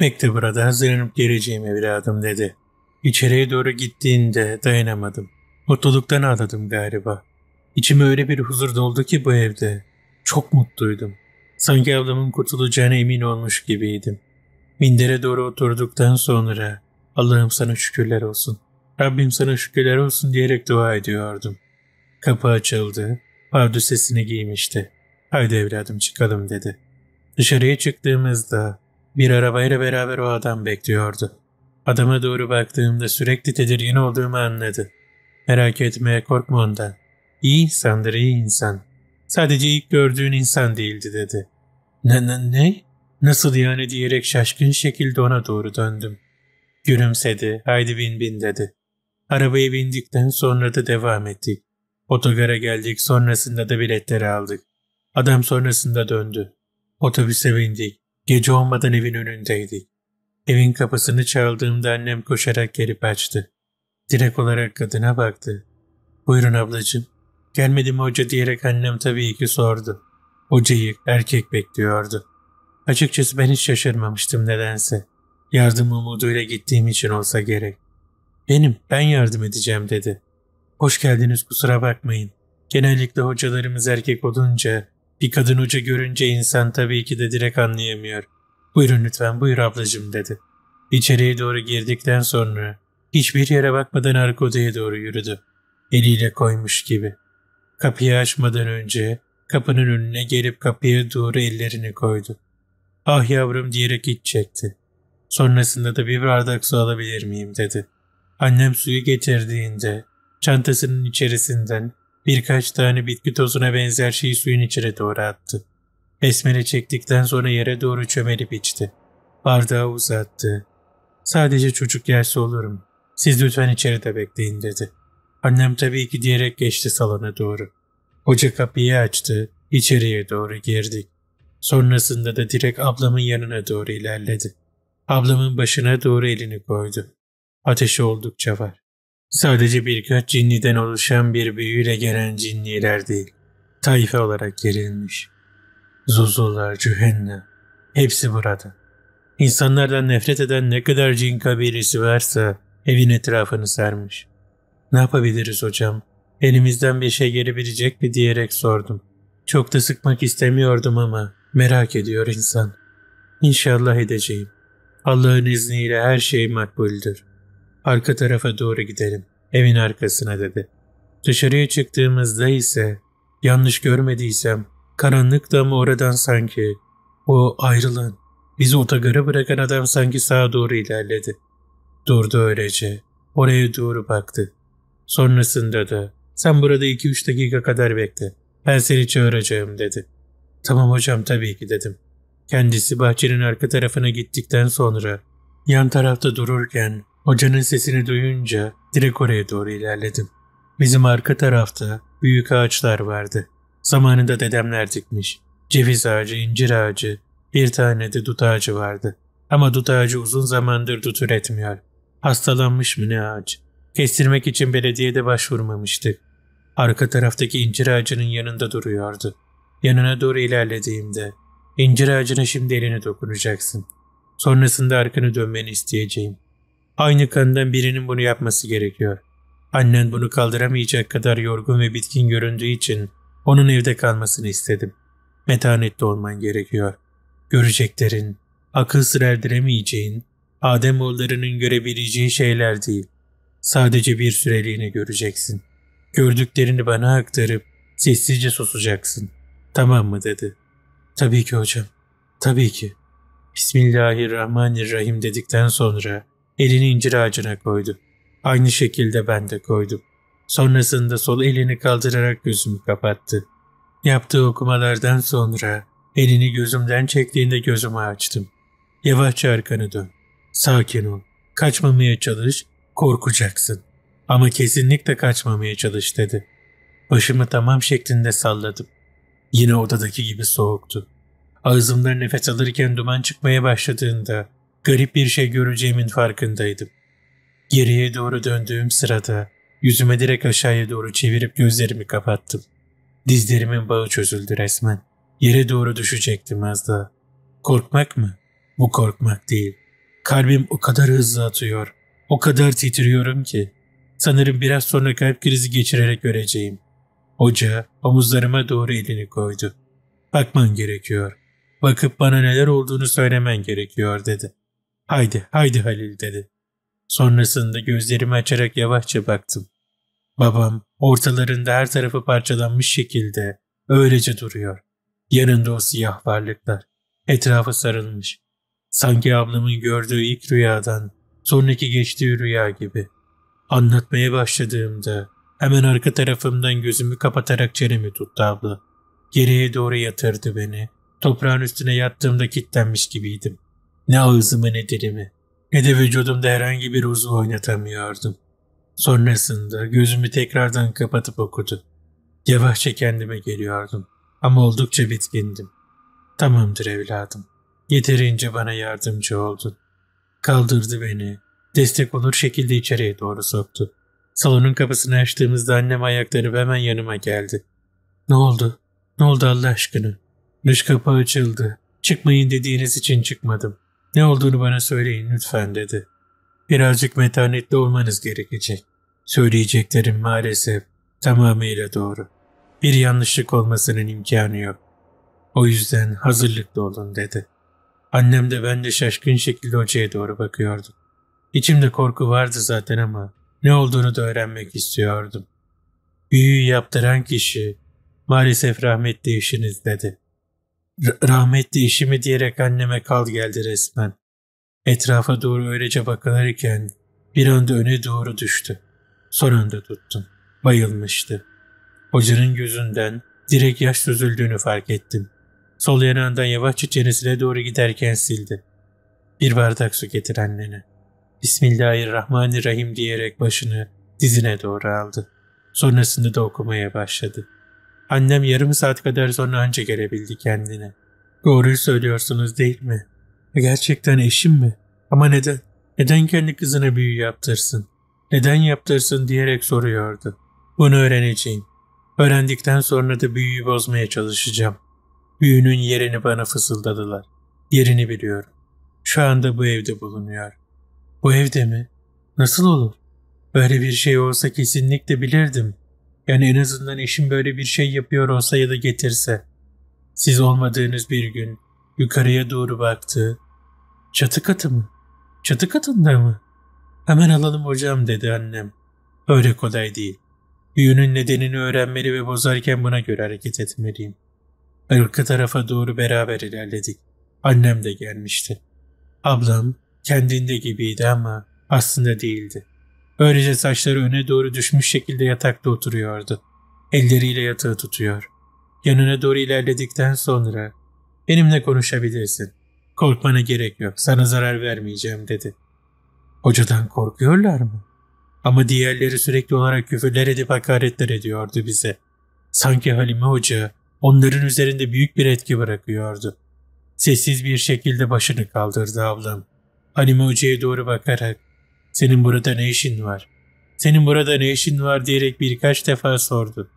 Mektubura burada hazırlanıp geleceğim evladım dedi. İçeriye doğru gittiğinde dayanamadım. Mutluluktan ağladım galiba. İçime öyle bir huzur doldu ki bu evde. Çok mutluydum. Sanki ablamın kurtulacağına emin olmuş gibiydim. Mindere doğru oturduktan sonra Allah'ım sana şükürler olsun. Rabbim sana şükürler olsun diyerek dua ediyordum. Kapı açıldı pardüsesini giymişti. Haydi evladım çıkalım dedi. Dışarıya çıktığımızda bir arabayla beraber o adam bekliyordu. Adama doğru baktığımda sürekli tedirgin olduğumu anladı. Merak etme korkma ondan. İyi insandır iyi insan. Sadece ilk gördüğün insan değildi dedi. Ne ne ne? Nasıl yani diyerek şaşkın şekilde ona doğru döndüm. Gülümsedi. Haydi bin bin dedi. Arabaya bindikten sonra da devam ettik. Otogara geldik sonrasında da biletleri aldık. Adam sonrasında döndü. Otobüse bindik. Gece olmadan evin önündeydik. Evin kapısını çaldığımda annem koşarak gelip açtı. Direkt olarak kadına baktı. Buyurun ablacığım. Gelmedi mi hoca diyerek annem tabii ki sordu. Hocayı erkek bekliyordu. Açıkçası ben hiç şaşırmamıştım nedense. Yardım umuduyla gittiğim için olsa gerek. Benim, ben yardım edeceğim dedi. Hoş geldiniz kusura bakmayın. Genellikle hocalarımız erkek olunca, bir kadın hoca görünce insan tabii ki de direkt anlayamıyor. Buyurun lütfen buyur ablacım dedi. İçeriye doğru girdikten sonra hiçbir yere bakmadan arka odaya doğru yürüdü. Eliyle koymuş gibi. Kapıyı açmadan önce kapının önüne gelip kapıya doğru ellerini koydu. Ah yavrum diyerek iç çekti. Sonrasında da bir bardak su alabilir miyim dedi. Annem suyu getirdiğinde Çantasının içerisinden birkaç tane bitki tozuna benzer şeyi suyun içine doğru attı. Besmele çektikten sonra yere doğru çömelip içti. Bardağı uzattı. Sadece çocuk yerse olurum. Siz lütfen içeride bekleyin dedi. Annem tabii ki diyerek geçti salona doğru. Hoca kapıyı açtı. İçeriye doğru girdik. Sonrasında da direkt ablamın yanına doğru ilerledi. Ablamın başına doğru elini koydu. Ateşi oldukça var. Sadece birkaç cinniden oluşan bir büyüyle gelen cinniler değil, taife olarak gerilmiş. Zuzular, cühennem, hepsi burada. İnsanlardan nefret eden ne kadar cin kabilesi varsa evin etrafını sermiş. Ne yapabiliriz hocam? Elimizden bir şey gelebilecek mi diyerek sordum. Çok da sıkmak istemiyordum ama merak ediyor insan. İnşallah edeceğim. Allah'ın izniyle her şey makbuldür. Arka tarafa doğru gidelim. Evin arkasına dedi. Dışarıya çıktığımızda ise yanlış görmediysem karanlık da mı oradan sanki o ayrılan bizi otogara bırakan adam sanki sağa doğru ilerledi. Durdu öylece. Oraya doğru baktı. Sonrasında da sen burada 2-3 dakika kadar bekle. Ben seni çağıracağım dedi. Tamam hocam tabii ki dedim. Kendisi bahçenin arka tarafına gittikten sonra yan tarafta dururken Hocanın sesini duyunca direkt oraya doğru ilerledim. Bizim arka tarafta büyük ağaçlar vardı. Zamanında dedemler dikmiş. Ceviz ağacı, incir ağacı, bir tane de dut ağacı vardı. Ama dut ağacı uzun zamandır dut üretmiyor. Hastalanmış mı ne ağaç? Kestirmek için belediyede başvurmamıştık. Arka taraftaki incir ağacının yanında duruyordu. Yanına doğru ilerlediğimde incir ağacına şimdi elini dokunacaksın. Sonrasında arkanı dönmeni isteyeceğim. Aynı kandan birinin bunu yapması gerekiyor. Annen bunu kaldıramayacak kadar yorgun ve bitkin göründüğü için onun evde kalmasını istedim. Metanetli olman gerekiyor. Göreceklerin, akıl sır Adem oğullarının görebileceği şeyler değil. Sadece bir süreliğine göreceksin. Gördüklerini bana aktarıp sessizce susacaksın. Tamam mı dedi. Tabii ki hocam. Tabii ki. Bismillahirrahmanirrahim dedikten sonra Elini incir ağacına koydu. Aynı şekilde ben de koydum. Sonrasında sol elini kaldırarak gözümü kapattı. Yaptığı okumalardan sonra elini gözümden çektiğinde gözümü açtım. Yavaşça arkanı dön. Sakin ol. Kaçmamaya çalış, korkacaksın. Ama kesinlikle kaçmamaya çalış dedi. Başımı tamam şeklinde salladım. Yine odadaki gibi soğuktu. Ağzımdan nefes alırken duman çıkmaya başladığında garip bir şey göreceğimin farkındaydım. Geriye doğru döndüğüm sırada yüzüme direkt aşağıya doğru çevirip gözlerimi kapattım. Dizlerimin bağı çözüldü resmen. Yere doğru düşecektim az daha. Korkmak mı? Bu korkmak değil. Kalbim o kadar hızlı atıyor. O kadar titriyorum ki. Sanırım biraz sonra kalp krizi geçirerek öleceğim. Hoca omuzlarıma doğru elini koydu. Bakman gerekiyor. Bakıp bana neler olduğunu söylemen gerekiyor dedi. Haydi, haydi Halil dedi. Sonrasında gözlerimi açarak yavaşça baktım. Babam ortalarında her tarafı parçalanmış şekilde öylece duruyor. Yanında o siyah varlıklar. Etrafı sarılmış. Sanki ablamın gördüğü ilk rüyadan sonraki geçtiği rüya gibi. Anlatmaya başladığımda hemen arka tarafımdan gözümü kapatarak çenemi tuttu abla. Geriye doğru yatırdı beni. Toprağın üstüne yattığımda kilitlenmiş gibiydim. Ne ağzımı ne dilimi ne de vücudumda herhangi bir uzuv oynatamıyordum. Sonrasında gözümü tekrardan kapatıp okudum. Yavaşça kendime geliyordum ama oldukça bitkindim. Tamamdır evladım. Yeterince bana yardımcı oldun. Kaldırdı beni. Destek olur şekilde içeriye doğru soktu. Salonun kapısını açtığımızda annem ayakları hemen yanıma geldi. Ne oldu? Ne oldu Allah aşkına? Dış kapı açıldı. Çıkmayın dediğiniz için çıkmadım. Ne olduğunu bana söyleyin lütfen dedi. Birazcık metanetli olmanız gerekecek. Söyleyeceklerim maalesef tamamıyla doğru. Bir yanlışlık olmasının imkanı yok. O yüzden hazırlıklı olun dedi. Annem de ben de şaşkın şekilde hocaya doğru bakıyordum. İçimde korku vardı zaten ama ne olduğunu da öğrenmek istiyordum. Büyüyü yaptıran kişi maalesef rahmetli işiniz dedi rahmetli işimi diyerek anneme kal geldi resmen. Etrafa doğru öylece bakılırken bir anda öne doğru düştü. Son anda tuttum. Bayılmıştı. Hocanın gözünden direkt yaş süzüldüğünü fark ettim. Sol yanağından yavaşça çenesine doğru giderken sildi. Bir bardak su getir annene. Bismillahirrahmanirrahim diyerek başını dizine doğru aldı. Sonrasında da okumaya başladı. Annem yarım saat kadar sonra anca gelebildi kendine. Doğruyu söylüyorsunuz değil mi? E, gerçekten eşim mi? Ama neden? Neden kendi kızına büyü yaptırsın? Neden yaptırsın diyerek soruyordu. Bunu öğreneceğim. Öğrendikten sonra da büyüyü bozmaya çalışacağım. Büyünün yerini bana fısıldadılar. Yerini biliyorum. Şu anda bu evde bulunuyor. Bu evde mi? Nasıl olur? Böyle bir şey olsa kesinlikle bilirdim. Yani en azından eşim böyle bir şey yapıyor olsa ya da getirse. Siz olmadığınız bir gün yukarıya doğru baktı. Çatı katı mı? Çatı katında mı? Hemen alalım hocam dedi annem. Öyle kolay değil. Büyünün nedenini öğrenmeli ve bozarken buna göre hareket etmeliyim. Arka tarafa doğru beraber ilerledik. Annem de gelmişti. Ablam kendinde gibiydi ama aslında değildi. Öylece saçları öne doğru düşmüş şekilde yatakta oturuyordu. Elleriyle yatağı tutuyor. Yanına doğru ilerledikten sonra benimle konuşabilirsin. Korkmana gerek yok. Sana zarar vermeyeceğim dedi. Hocadan korkuyorlar mı? Ama diğerleri sürekli olarak küfürler edip hakaretler ediyordu bize. Sanki Halime Hoca onların üzerinde büyük bir etki bırakıyordu. Sessiz bir şekilde başını kaldırdı ablam. Halime Hoca'ya doğru bakarak senin burada ne işin var? Senin burada ne işin var diyerek birkaç defa sordu.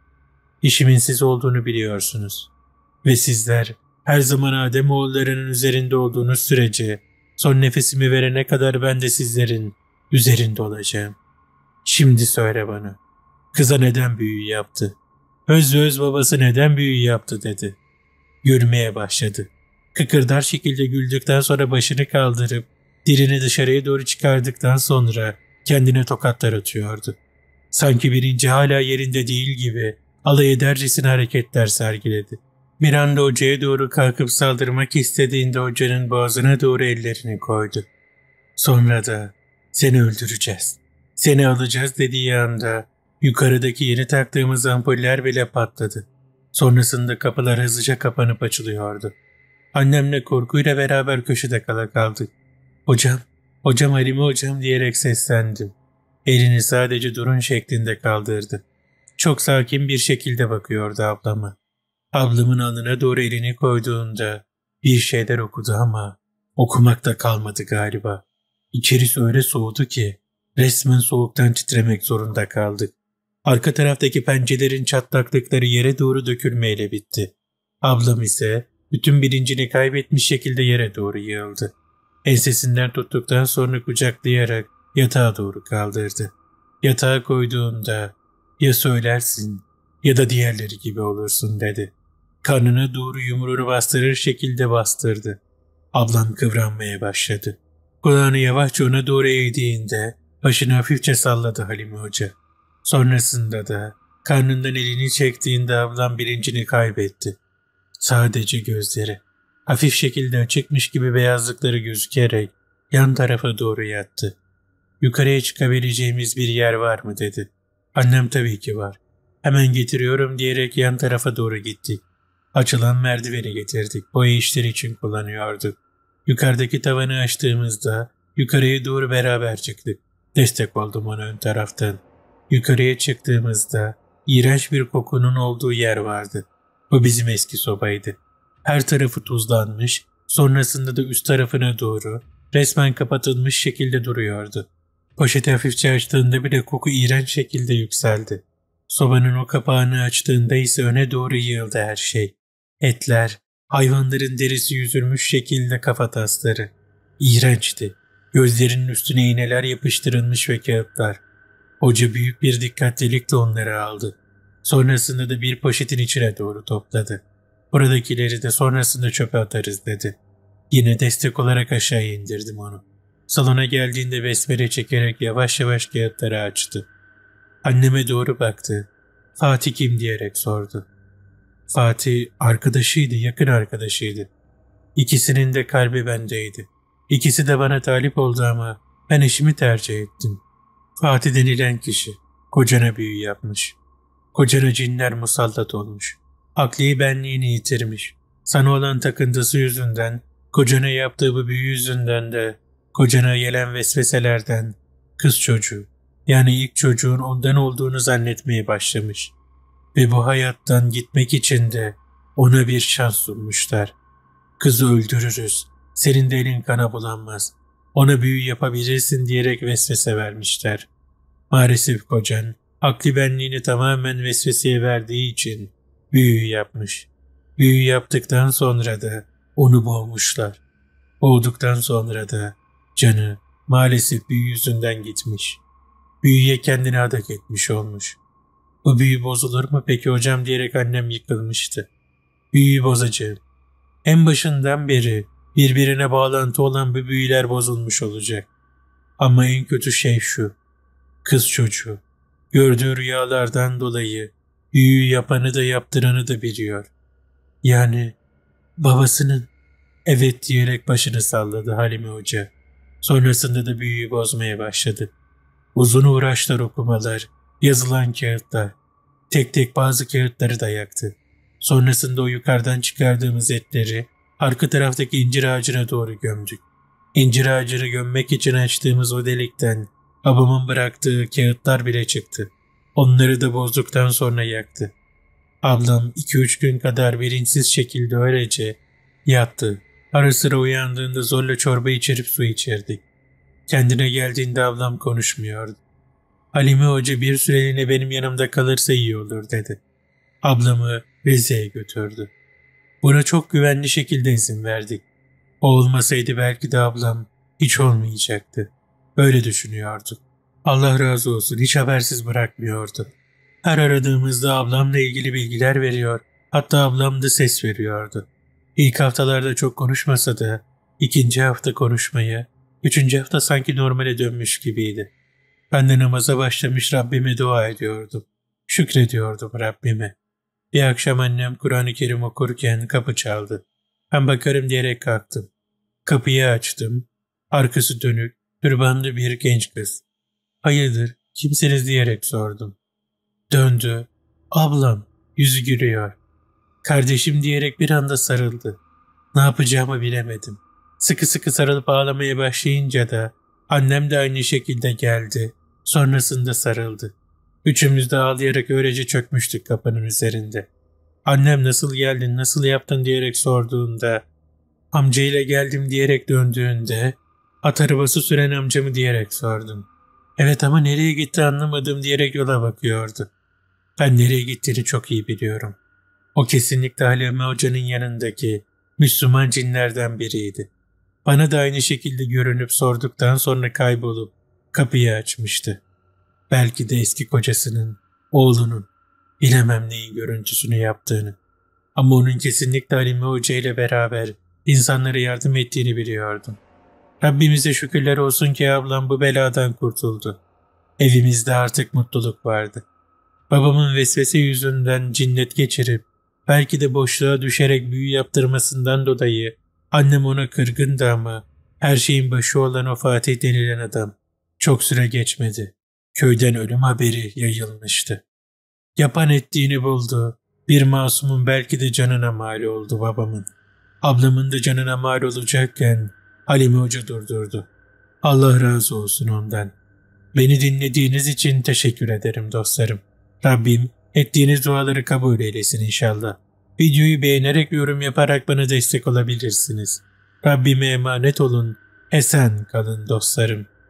İşimin siz olduğunu biliyorsunuz. Ve sizler her zaman oğullarının üzerinde olduğunuz sürece son nefesimi verene kadar ben de sizlerin üzerinde olacağım. Şimdi söyle bana. Kıza neden büyü yaptı? Öz öz babası neden büyü yaptı dedi. Gülmeye başladı. Kıkırdar şekilde güldükten sonra başını kaldırıp Dilini dışarıya doğru çıkardıktan sonra kendine tokatlar atıyordu. Sanki birinci hala yerinde değil gibi alay edercesine hareketler sergiledi. Bir anda hocaya doğru kalkıp saldırmak istediğinde hocanın boğazına doğru ellerini koydu. Sonra da seni öldüreceğiz, seni alacağız dediği anda yukarıdaki yeni taktığımız ampuller bile patladı. Sonrasında kapılar hızlıca kapanıp açılıyordu. Annemle korkuyla beraber köşede kala kaldık. Hocam, hocam Halime hocam diyerek seslendim. Elini sadece durun şeklinde kaldırdı. Çok sakin bir şekilde bakıyordu ablama. Ablamın alnına doğru elini koyduğunda bir şeyler okudu ama okumakta kalmadı galiba. İçerisi öyle soğudu ki resmen soğuktan titremek zorunda kaldık. Arka taraftaki pençelerin çatlaklıkları yere doğru dökülmeyle bitti. Ablam ise bütün bilincini kaybetmiş şekilde yere doğru yığıldı. Ensesinden tuttuktan sonra kucaklayarak yatağa doğru kaldırdı. Yatağa koyduğunda ya söylersin ya da diğerleri gibi olursun dedi. Karnına doğru yumruğunu bastırır şekilde bastırdı. Ablam kıvranmaya başladı. Kulağını yavaşça ona doğru eğdiğinde başını hafifçe salladı Halime Hoca. Sonrasında da karnından elini çektiğinde ablam bilincini kaybetti. Sadece gözleri hafif şekilde açıkmış gibi beyazlıkları gözükerek yan tarafa doğru yattı. Yukarıya çıkabileceğimiz bir yer var mı dedi. Annem tabii ki var. Hemen getiriyorum diyerek yan tarafa doğru gittik. Açılan merdiveni getirdik. Boya işleri için kullanıyorduk. Yukarıdaki tavanı açtığımızda yukarıya doğru beraber çıktık. Destek oldum ona ön taraftan. Yukarıya çıktığımızda iğrenç bir kokunun olduğu yer vardı. Bu bizim eski sobaydı. Her tarafı tuzlanmış, sonrasında da üst tarafına doğru resmen kapatılmış şekilde duruyordu. Poşeti hafifçe açtığında bile koku iğrenç şekilde yükseldi. Sobanın o kapağını açtığında ise öne doğru yığıldı her şey. Etler, hayvanların derisi yüzülmüş şekilde kafatasları. İğrençti. Gözlerinin üstüne iğneler yapıştırılmış ve kağıtlar. Hoca büyük bir dikkatlilikle onları aldı. Sonrasında da bir poşetin içine doğru topladı. Buradakileri de sonrasında çöpe atarız dedi. Yine destek olarak aşağı indirdim onu. Salona geldiğinde besmele çekerek yavaş yavaş kağıtları açtı. Anneme doğru baktı. Fatih kim diyerek sordu. Fatih arkadaşıydı, yakın arkadaşıydı. İkisinin de kalbi bendeydi. İkisi de bana talip oldu ama ben eşimi tercih ettim. Fatih denilen kişi kocana büyü yapmış. Kocana cinler musallat olmuş akli benliğini yitirmiş. Sana olan takıntısı yüzünden, kocana yaptığı bu büyü yüzünden de, kocana gelen vesveselerden, kız çocuğu, yani ilk çocuğun ondan olduğunu zannetmeye başlamış. Ve bu hayattan gitmek için de ona bir şans sunmuşlar. Kızı öldürürüz, senin de elin kana bulanmaz, ona büyü yapabilirsin diyerek vesvese vermişler. Maalesef kocan, akli benliğini tamamen vesveseye verdiği için büyü yapmış. Büyü yaptıktan sonra da onu boğmuşlar. Boğduktan sonra da canı maalesef büyü yüzünden gitmiş. Büyüye kendini adak etmiş olmuş. Bu büyü bozulur mu peki hocam diyerek annem yıkılmıştı. Büyüyü bozacağım. En başından beri birbirine bağlantı olan bu büyüler bozulmuş olacak. Ama en kötü şey şu. Kız çocuğu gördüğü rüyalardan dolayı büyü yapanı da yaptıranı da biliyor. Yani babasının evet diyerek başını salladı Halime Hoca. Sonrasında da büyüyü bozmaya başladı. Uzun uğraşlar okumalar, yazılan kağıtlar, tek tek bazı kağıtları da yaktı. Sonrasında o yukarıdan çıkardığımız etleri arka taraftaki incir ağacına doğru gömdük. İncir ağacını gömmek için açtığımız o delikten babamın bıraktığı kağıtlar bile çıktı. Onları da bozduktan sonra yaktı. Ablam iki üç gün kadar bilinçsiz şekilde öylece yattı. Ara sıra uyandığında zorla çorba içirip su içirdi. Kendine geldiğinde ablam konuşmuyordu. Halime Hoca bir süreliğine benim yanımda kalırsa iyi olur dedi. Ablamı Rize'ye götürdü. Buna çok güvenli şekilde izin verdik. O olmasaydı belki de ablam hiç olmayacaktı. Böyle düşünüyorduk. Allah razı olsun hiç habersiz bırakmıyordu. Her aradığımızda ablamla ilgili bilgiler veriyor, hatta ablam da ses veriyordu. İlk haftalarda çok konuşmasa da ikinci hafta konuşmayı, üçüncü hafta sanki normale dönmüş gibiydi. Ben de namaza başlamış Rabbime dua ediyordum. Şükrediyordum Rabbime. Bir akşam annem Kur'an-ı Kerim okurken kapı çaldı. Ben bakarım diyerek kalktım. Kapıyı açtım. Arkası dönük, türbanlı bir genç kız hayırdır kimsiniz diyerek sordum. Döndü. Ablam yüzü gülüyor. Kardeşim diyerek bir anda sarıldı. Ne yapacağımı bilemedim. Sıkı sıkı sarılıp ağlamaya başlayınca da annem de aynı şekilde geldi. Sonrasında sarıldı. Üçümüz de ağlayarak öylece çökmüştük kapının üzerinde. Annem nasıl geldin, nasıl yaptın diyerek sorduğunda, amcayla geldim diyerek döndüğünde, at arabası süren amcamı diyerek sordum. Evet ama nereye gitti anlamadım diyerek yola bakıyordu. Ben nereye gittiğini çok iyi biliyorum. O kesinlikle Halime Hoca'nın yanındaki Müslüman cinlerden biriydi. Bana da aynı şekilde görünüp sorduktan sonra kaybolup kapıyı açmıştı. Belki de eski kocasının, oğlunun, bilemem neyin görüntüsünü yaptığını. Ama onun kesinlikle Halime Hoca ile beraber insanlara yardım ettiğini biliyordum.'' Rabbimize şükürler olsun ki ablam bu beladan kurtuldu. Evimizde artık mutluluk vardı. Babamın vesvese yüzünden cinnet geçirip, belki de boşluğa düşerek büyü yaptırmasından dolayı annem ona kırgındı ama her şeyin başı olan o Fatih denilen adam çok süre geçmedi. Köyden ölüm haberi yayılmıştı. Yapan ettiğini buldu. Bir masumun belki de canına mal oldu babamın. Ablamın da canına mal olacakken Halime Hoca durdurdu. Allah razı olsun ondan. Beni dinlediğiniz için teşekkür ederim dostlarım. Rabbim ettiğiniz duaları kabul eylesin inşallah. Videoyu beğenerek yorum yaparak bana destek olabilirsiniz. Rabbime emanet olun, esen kalın dostlarım.